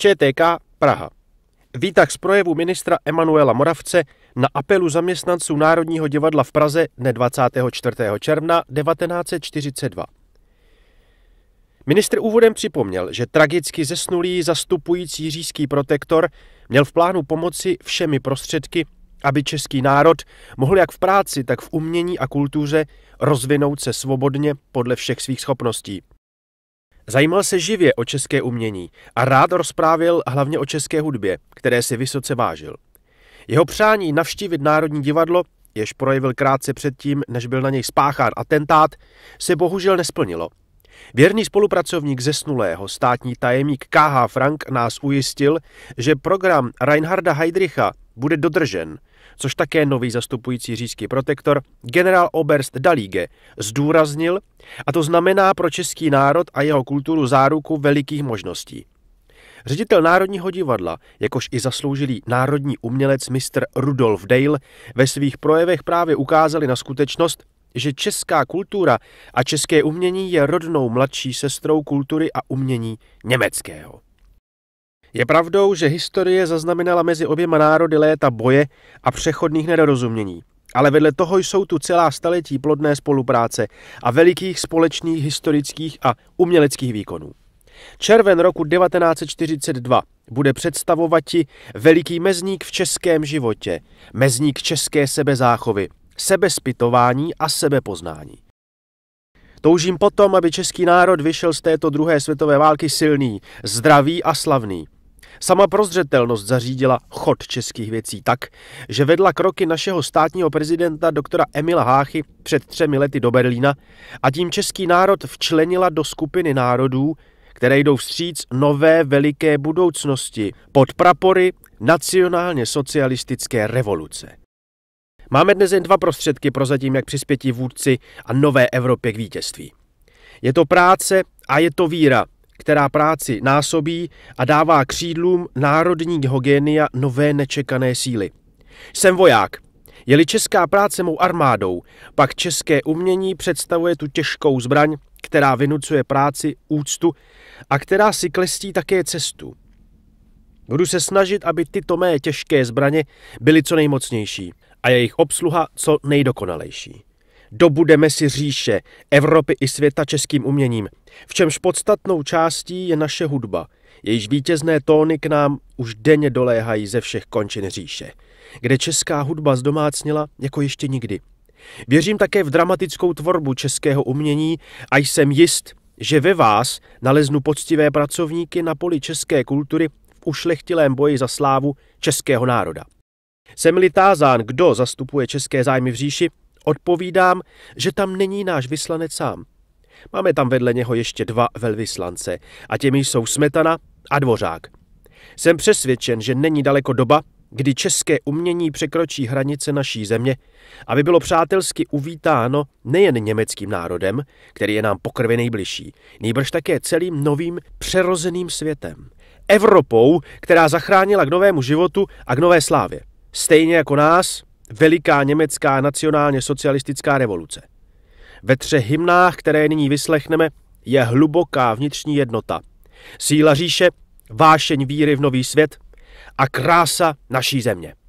ČTK Praha. Výtah z projevu ministra Emanuela Moravce na apelu zaměstnanců Národního divadla v Praze dne 24. června 1942. Ministr úvodem připomněl, že tragicky zesnulý zastupující říjský protektor měl v plánu pomoci všemi prostředky, aby český národ mohl jak v práci, tak v umění a kultuře rozvinout se svobodně podle všech svých schopností, Zajímal se živě o české umění a rád rozprávěl hlavně o české hudbě, které si vysoce vážil. Jeho přání navštívit Národní divadlo, jež projevil krátce předtím, než byl na něj spáchán atentát, se bohužel nesplnilo. Věrný spolupracovník zesnulého, státní tajemník K.H. Frank, nás ujistil, že program Reinharda Heidricha bude dodržen, což také nový zastupující říjský protektor generál Oberst Dalíge zdůraznil a to znamená pro český národ a jeho kulturu záruku velikých možností. Ředitel Národního divadla, jakož i zasloužilý národní umělec mistr Rudolf Dale, ve svých projevech právě ukázali na skutečnost, že česká kultura a české umění je rodnou mladší sestrou kultury a umění německého. Je pravdou, že historie zaznamenala mezi oběma národy léta boje a přechodných nedorozumění. Ale vedle toho jsou tu celá staletí plodné spolupráce a velikých společných historických a uměleckých výkonů. Červen roku 1942 bude představovat ti veliký mezník v českém životě, mezník české sebezáchovy, sebespytování a sebepoznání. Toužím potom, aby český národ vyšel z této druhé světové války silný, zdravý a slavný. Sama prozřetelnost zařídila chod českých věcí tak, že vedla kroky našeho státního prezidenta doktora Emila Háchy před třemi lety do Berlína a tím český národ včlenila do skupiny národů, které jdou vstříc nové veliké budoucnosti pod prapory nacionálně socialistické revoluce. Máme dnes jen dva prostředky pro zatím, jak přispětí vůdci a nové Evropě k vítězství. Je to práce a je to víra, která práci násobí a dává křídlům národního génia nové nečekané síly. Jsem voják. Je-li česká práce mou armádou, pak české umění představuje tu těžkou zbraň, která vynucuje práci úctu a která si klestí také cestu. Budu se snažit, aby tyto mé těžké zbraně byly co nejmocnější a jejich obsluha co nejdokonalejší. Dobudeme si říše Evropy i světa českým uměním, v čemž podstatnou částí je naše hudba, jejíž vítězné tóny k nám už denně doléhají ze všech končin říše, kde česká hudba zdomácnila jako ještě nikdy. Věřím také v dramatickou tvorbu českého umění a jsem jist, že ve vás naleznu poctivé pracovníky na poli české kultury v ušlechtilém boji za slávu českého národa. Jsem-li tázán, kdo zastupuje české zájmy v říši, Odpovídám, že tam není náš vyslanec sám. Máme tam vedle něho ještě dva velvyslance a těmi jsou Smetana a Dvořák. Jsem přesvědčen, že není daleko doba, kdy české umění překročí hranice naší země, aby bylo přátelsky uvítáno nejen německým národem, který je nám pokrvě nejbližší, nýbrž také celým novým přerozeným světem. Evropou, která zachránila k novému životu a k nové slávě. Stejně jako nás, Veliká německá nacionálně socialistická revoluce. Ve třech hymnách, které nyní vyslechneme, je hluboká vnitřní jednota. Síla říše, vášeň víry v nový svět a krása naší země.